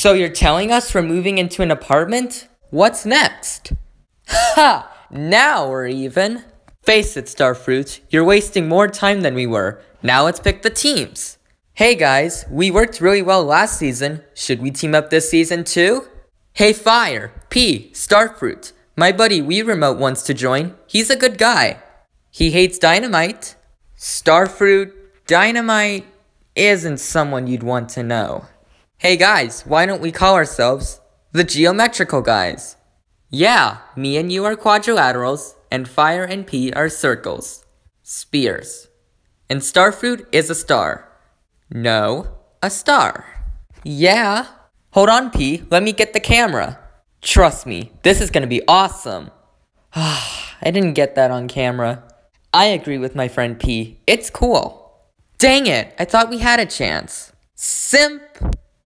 So you're telling us we're moving into an apartment? What's next? Ha! Now we're even. Face it, Starfruit, you're wasting more time than we were. Now let's pick the teams. Hey guys, we worked really well last season. Should we team up this season too? Hey Fire, P, Starfruit, my buddy Wii Remote wants to join. He's a good guy. He hates dynamite. Starfruit, dynamite isn't someone you'd want to know. Hey guys, why don't we call ourselves the geometrical guys? Yeah, me and you are quadrilaterals, and fire and P are circles, spears. And starfruit is a star. No, a star. Yeah. Hold on, P. Let me get the camera. Trust me, this is gonna be awesome. I didn't get that on camera. I agree with my friend P. It's cool. Dang it, I thought we had a chance. Simp!